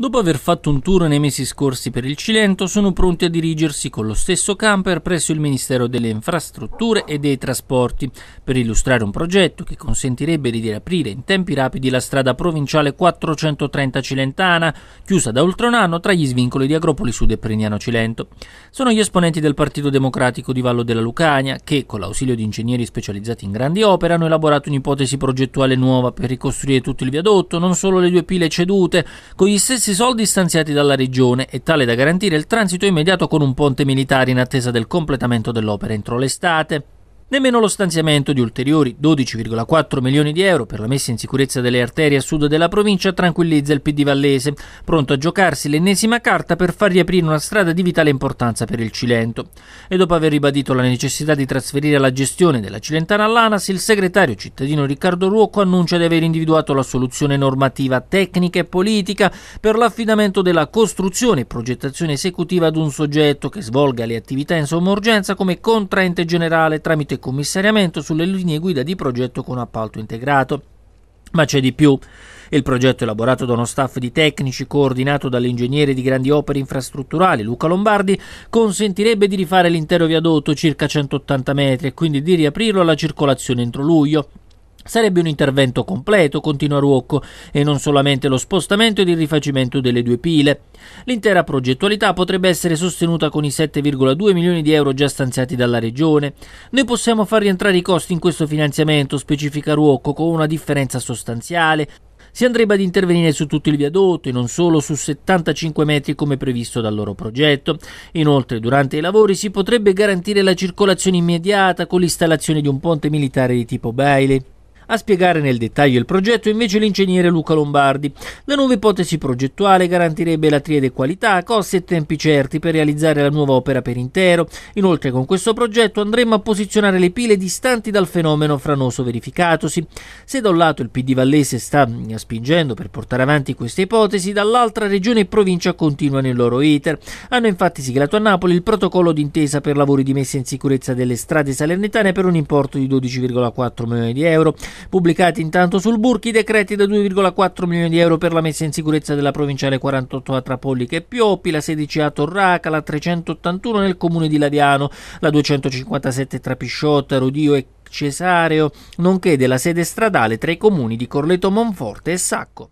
Dopo aver fatto un tour nei mesi scorsi per il Cilento, sono pronti a dirigersi con lo stesso camper presso il Ministero delle Infrastrutture e dei Trasporti per illustrare un progetto che consentirebbe di riaprire in tempi rapidi la strada provinciale 430 Cilentana, chiusa da oltre un anno tra gli svincoli di Agropoli Sud e Prignano Cilento. Sono gli esponenti del Partito Democratico di Vallo della Lucania che, con l'ausilio di ingegneri specializzati in grandi opere, hanno elaborato un'ipotesi progettuale nuova per ricostruire tutto il viadotto, non solo le due pile cedute, con gli stessi immensi soldi stanziati dalla regione e tale da garantire il transito immediato con un ponte militare in attesa del completamento dell'opera entro l'estate nemmeno lo stanziamento di ulteriori 12,4 milioni di euro per la messa in sicurezza delle arterie a sud della provincia tranquillizza il PD Vallese, pronto a giocarsi l'ennesima carta per far riaprire una strada di vitale importanza per il Cilento. E dopo aver ribadito la necessità di trasferire la gestione della Cilentana all'ANAS, il segretario cittadino Riccardo Ruocco annuncia di aver individuato la soluzione normativa, tecnica e politica per l'affidamento della costruzione e progettazione esecutiva ad un soggetto che svolga le attività in sommorgenza come contraente generale tramite commissariamento sulle linee guida di progetto con appalto integrato. Ma c'è di più. Il progetto elaborato da uno staff di tecnici coordinato dall'ingegnere di grandi opere infrastrutturali Luca Lombardi consentirebbe di rifare l'intero viadotto circa 180 metri e quindi di riaprirlo alla circolazione entro luglio. Sarebbe un intervento completo, continua Ruocco, e non solamente lo spostamento ed il rifacimento delle due pile. L'intera progettualità potrebbe essere sostenuta con i 7,2 milioni di euro già stanziati dalla Regione. Noi possiamo far rientrare i costi in questo finanziamento, specifica Ruocco, con una differenza sostanziale. Si andrebbe ad intervenire su tutto il viadotto e non solo su 75 metri come previsto dal loro progetto. Inoltre, durante i lavori si potrebbe garantire la circolazione immediata con l'installazione di un ponte militare di tipo Bailey. A spiegare nel dettaglio il progetto invece l'ingegnere Luca Lombardi. La nuova ipotesi progettuale garantirebbe la triade qualità, costi e tempi certi per realizzare la nuova opera per intero. Inoltre con questo progetto andremo a posizionare le pile distanti dal fenomeno franoso verificatosi. Se da un lato il PD Vallese sta mm, spingendo per portare avanti questa ipotesi, dall'altra regione e provincia continuano il loro iter. Hanno infatti siglato a Napoli il protocollo d'intesa per lavori di messa in sicurezza delle strade salernitane per un importo di 12,4 milioni di euro. Pubblicati intanto sul Burchi decreti da 2,4 milioni di euro per la messa in sicurezza della provinciale 48 a Trapollica e Pioppi, la 16 a Torraca, la 381 nel comune di Laviano, la 257 tra Pisciotta, Rodio e Cesareo, nonché della sede stradale tra i comuni di Corleto Monforte e Sacco.